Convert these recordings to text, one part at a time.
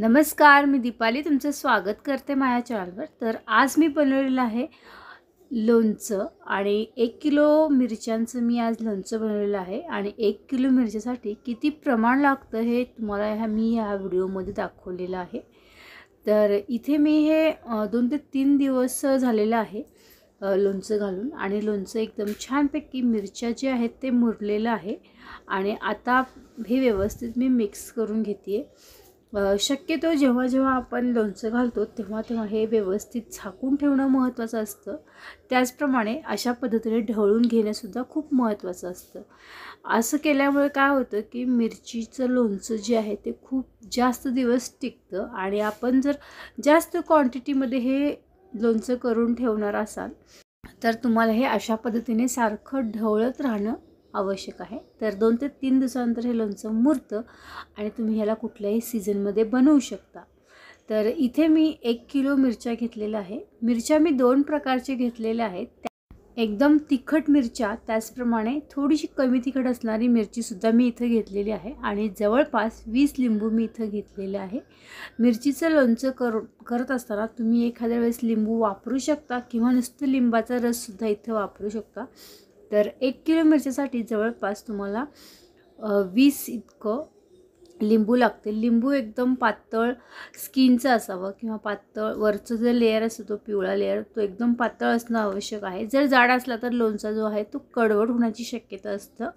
नमस्कार मी दीपाली तुमचं स्वागत करते माझ्या चॅनलवर तर आज मी बनवलेलं आहे लोणचं आणि एक किलो मिरच्यांचं मी आज लोणचं बनवलेलं आहे आणि एक किलो मिरच्यासाठी किती प्रमाण लागतं हे तुम्हाला ह्या मी ह्या व्हिडिओमध्ये दाखवलेलं आहे तर इथे मी हे दोन ते तीन दिवस झालेलं आहे लोणचं घालून आणि लोणचं एकदम छानपैकी मिरच्या जे आहेत ते मुरलेलं आहे आणि आता हे व्यवस्थित मी मिक्स करून घेते आहे शक्यतो जेव्हा जेव्हा आपण लोणचं घालतो तेव्हा तेव्हा हे व्यवस्थित झाकून ठेवणं महत्त्वाचं असतं त्याचप्रमाणे अशा पद्धतीने ढवळून घेणंसुद्धा खूप महत्त्वाचं असतं असं केल्यामुळे काय होतं की मिरचीचं लोणचं जे आहे ते खूप जास्त दिवस टिकतं आणि आपण जर जास्त क्वांटिटीमध्ये हे लोणचं करून ठेवणार असाल तर तुम्हाला हे अशा पद्धतीने सारखं ढवळत राहणं आवश्यक आहे तर दोन ते तीन दिवसानंतर हे लोणचं मुरतं आणि तुम्ही ह्याला कुठल्याही सीझनमध्ये बनवू शकता तर इथे मी एक किलो मिरच्या घेतलेल्या आहे मिरच्या मी दोन प्रकारचे घेतलेल्या आहेत एकदम तिखट मिरच्या त्याचप्रमाणे थोडीशी कमी तिखट असणारी मिरचीसुद्धा मी इथं घेतलेली आहे आणि जवळपास वीस लिंबू मी इथं घेतलेले आहे मिरचीचं लोणचं कर करत असताना तुम्ही एखाद्या वेळेस लिंबू वापरू शकता किंवा नुसतं लिंबाचा रससुद्धा इथं वापरू शकता तर एक किलो मिरचीसाठी जवळपास तुम्हाला वीस इतकं लिंबू लागते लिंबू एकदम पातळ स्किनचं असावं किंवा पातळ वरचं जे लेअर असतो तो पिवळा लेअर तो एकदम पातळ असणं आवश्यक आहे जर जाड असला तर लोणचा जो आहे तो कडवड होण्याची शक्यता असतं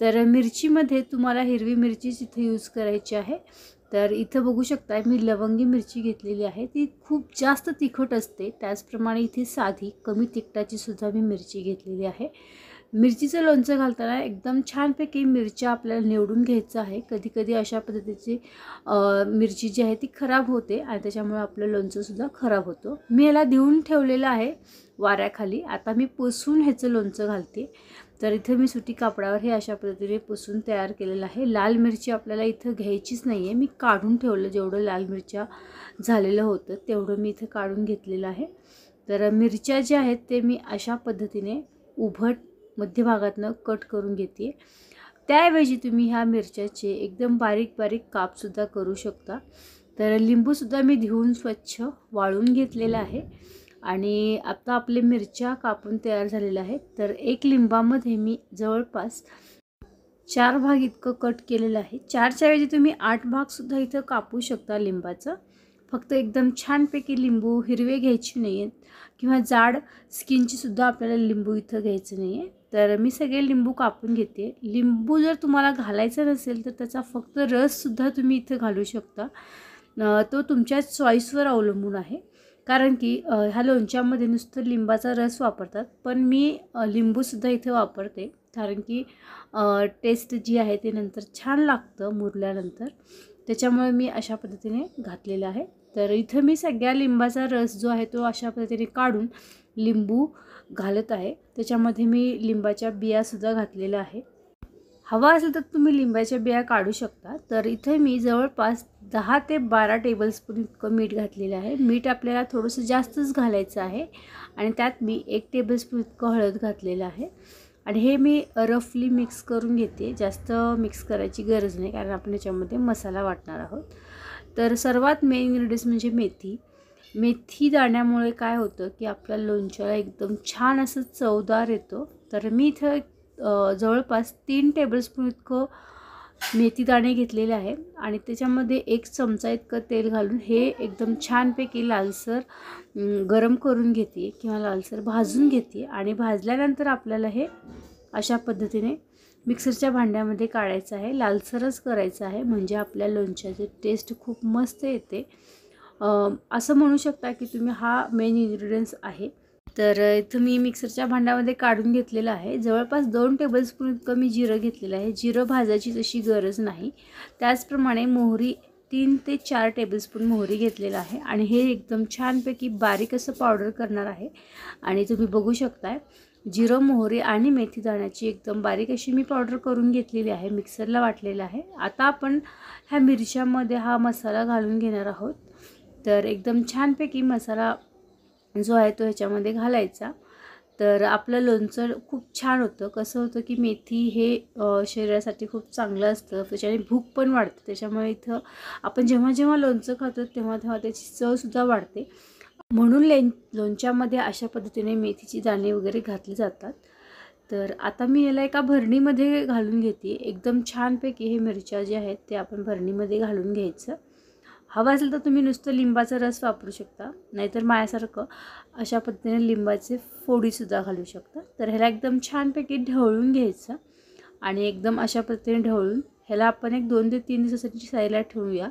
तर मिरचीमध्ये तुम्हाला हिरवी मिरचीच इथे यूज करायची आहे तर इथं बघू शकता मी लवंगी मिरची घेतलेली आहे ती खूप जास्त तिखट असते त्याचप्रमाणे इथे साधी कमी तिखटाची सुद्धा मी मिरची घेतलेली आहे मिरचीचं लोणचं घालताना एकदम छानपैकी मिरच्या आपल्याला निवडून घ्यायचं आहे कधीकधी अशा पद्धतीची मिरची जी आहे ती खराब होते आणि त्याच्यामुळे आपलं लोणचंसुद्धा खराब होतं मी याला देऊन ठेवलेलं आहे वाऱ्याखाली आता मी पुसून ह्याचं लोणचं घालते तर इथं मी सुटी कापडावर हे अशा पद्धतीने पुसून तयार केलेलं आहे लाल मिरची आपल्याला इथं घ्यायचीच नाही आहे मी काढून ठेवलं जेवढं लाल मिरच्या झालेलं होतं तेवढं मी इथं काढून घेतलेलं आहे तर मिरच्या ज्या आहेत ते मी अशा पद्धतीने उभट मध्यभागातनं कट करून घेते त्याऐवजी तुम्ही ह्या मिरच्याचे एकदम बारीक बारीक कापसुद्धा करू शकता तर लिंबूसुद्धा मी धुवून स्वच्छ वाळून घेतलेलं आहे आणि आता आपले मिरच्या कापून तयार झालेल्या आहेत तर एक लिंबामध्ये मी जवळपास चार भाग इतकं कट केलेलं आहे चारच्या ऐवजी तुम्ही आठ भागसुद्धा इथं कापू शकता लिंबाचं फक्त एकदम छानपैकी लिंबू हिरवे घ्यायचे नाही आहेत किंवा जाड स्किनचीसुद्धा आपल्याला लिंबू इथं घ्यायचं नाही आहे तर मी सगळे लिंबू कापून घेते लिंबू जर तुम्हाला घालायचा नसेल तर त्याचा फक्त रससुद्धा तुम्ही इथं घालू शकता तो तुमच्या चॉईसवर अवलंबून आहे कारण की ह्या लोणच्यामध्ये नुसतं लिंबाचा रस वापरतात पण मी लिंबूसुद्धा इथे वापरते कारण की टेस्ट जी आहे ते नंतर छान लागतं मुरल्यानंतर त्याच्यामुळे मी अशा पद्धतीने घातलेलं आहे तर इथं मी सगळ्या लिंबाचा रस जो आहे तो अशा पद्धतीने काढून लिंबू घालत आहे त्याच्यामध्ये मी लिंबाच्या बियासुद्धा घातलेल्या आहे हवा असेल तर तुम्ही लिंबाच्या बिया काढू शकता तर इथे मी जवळपास दहा ते बारा टेबलस्पून इतकं मीठ घातलेलं आहे मीठ आपल्याला थोडंसं जास्तच घालायचं आहे आणि त्यात मी एक टेबलस्पून इतकं हळद घातलेलं आहे आणि हे मी रफली मिक्स करून घेते जास्त मिक्स करायची गरज नाही कारण आपण याच्यामध्ये मसाला वाटणार आहोत तर सर्वात मेन इन्ग्रेडियंट्स म्हणजे मेथी मेथी दाण्यामुळे काय होतं की आपल्या लोणच्याला एकदम छान असं चवदार येतो तर मी इथं जवळपास तीन टेबलस्पून इतकं मेथी दाणे घेतलेले आहे आणि त्याच्यामध्ये एक चमचा इतकं तेल घालून हे एकदम छानपैकी लालसर गरम करून घेते किंवा लालसर भाजून घेते आणि भाजल्यानंतर आपल्याला हे अशा पद्धतीने मिक्सरच्या भांड्यामध्ये काढायचं आहे लालसरच करायचं आहे म्हणजे आपल्या लोणच्याचे टेस्ट खूप मस्त येते असं म्हणू शकता की तुम्ही हा मेन इन्ग्रेडियंट्स आहे तर इथं मी मिक्सरच्या भांड्यामध्ये काढून घेतलेलं आहे जवळपास दोन टेबलस्पून इतकं मी जिरं घेतलेलं आहे जिरं भाजायची तशी गरज नाही त्याचप्रमाणे मोहरी तीन ते चार टेबलस्पून मोहरी घेतलेलं आहे आणि हे एकदम छानपैकी बारीक असं पावडर करणार आहे आणि तुम्ही बघू शकताय जिरं मोहरी आणि मेथी दाण्याची एकदम बारीक अशी मी पावडर करून घेतलेली आहे मिक्सरला वाटलेलं आहे आता आपण ह्या मिरच्यामध्ये हा मसाला घालून घेणार आहोत तर एकदम छानपैकी मसाला जो आहे तो ह्याच्यामध्ये घालायचा तर आपलं लोणचं खूप छान होतं कसं होतं की मेथी हे शरीरासाठी खूप चांगलं असतं त्याच्याने भूक पण वाढते त्याच्यामुळे इथं आपण जेव्हा जेव्हा लोणचं खातो तेव्हा तेव्हा त्याची चवसुद्धा वाढते म्हणून ले लोणच्यामध्ये अशा पद्धतीने मेथीची दाणे वगैरे घातली जातात तर आता मी याला एका भरणीमध्ये घालून घेते एकदम छानपैकी हे मिरच्या ज्या आहेत ते आपण भरणीमध्ये घालून घ्यायचं हवं असेल तर तुम्ही नुसतं लिंबाचा रस वापरू शकता नाहीतर मायासारखं अशा पद्धतीने लिंबाचे फोडीसुद्धा घालू शकता तर ह्याला एकदम छानपैकी ढवळून घ्यायचं आणि एकदम अशा पद्धतीने ढवळून ह्याला आपण एक दोन ते तीन दिवसासाठी साईला ठेवूया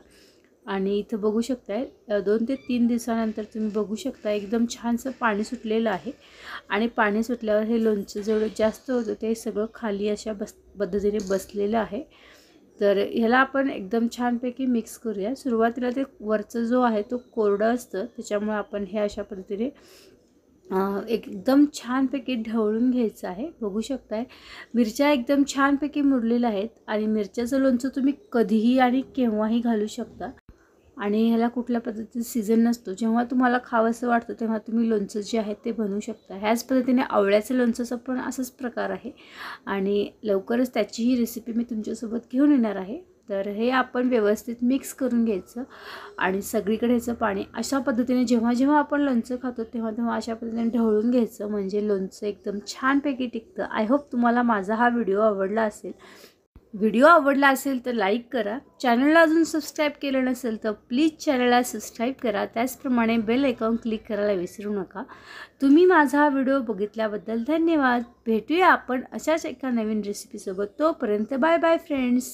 आणि इथं बघू शकताय दोन ते तीन दिवसानंतर तुम्ही बघू शकता एकदम छानसं पाणी सुटलेलं आहे आणि पाणी सुटल्यावर हे लोणचं जेवढं जास्त होतं ते सगळं खाली अशा बस पद्धतीने बसलेलं आहे तर ह्याला आपण एकदम छानपैकी मिक्स करूया सुरुवातीला ते वरचं जो आहे तो कोरडं असतं त्याच्यामुळे आपण हे अशा पद्धतीने एकदम छानपैकी ढवळून घ्यायचं आहे बघू शकताय मिरच्या एकदम छानपैकी मुरलेल्या आहेत आणि मिरच्याचं लोणचं तुम्ही कधीही आणि केव्हाही घालू शकता आणि ह्याला कुठल्या पद्धतीचं सीझन नसतो जेव्हा तुम्हाला खावंसं वाटतं तेव्हा तुम्ही लोणचं जे आहे ते बनवू शकता ह्याच पद्धतीने आवळ्याचं लोणचंचा पण असंच प्रकार आहे आणि लवकरच त्याचीही रेसिपी मी तुमच्यासोबत घेऊन येणार आहे तर हे आपण व्यवस्थित मिक्स करून घ्यायचं आणि सगळीकडे ह्याचं पाणी अशा पद्धतीने जेव्हा जेव्हा आपण लोणचं खातो तेव्हा तेव्हा अशा पद्धतीने ढवळून घ्यायचं म्हणजे लोणचं एकदम छानपैकी टिकतं आय होप तुम्हाला माझा हा व्हिडिओ आवडला असेल व्हिडिओ आवडला असेल तर लाईक करा चॅनलला अजून सबस्क्राईब केलं नसेल तर प्लीज चॅनलला सबस्क्राईब करा त्याचप्रमाणे बेल आयकॉन क्लिक करायला विसरू नका तुम्ही माझा हा व्हिडिओ बघितल्याबद्दल धन्यवाद भेटूया आपण अशाच एका नवीन रेसिपीसोबत तोपर्यंत बाय बाय फ्रेंड्स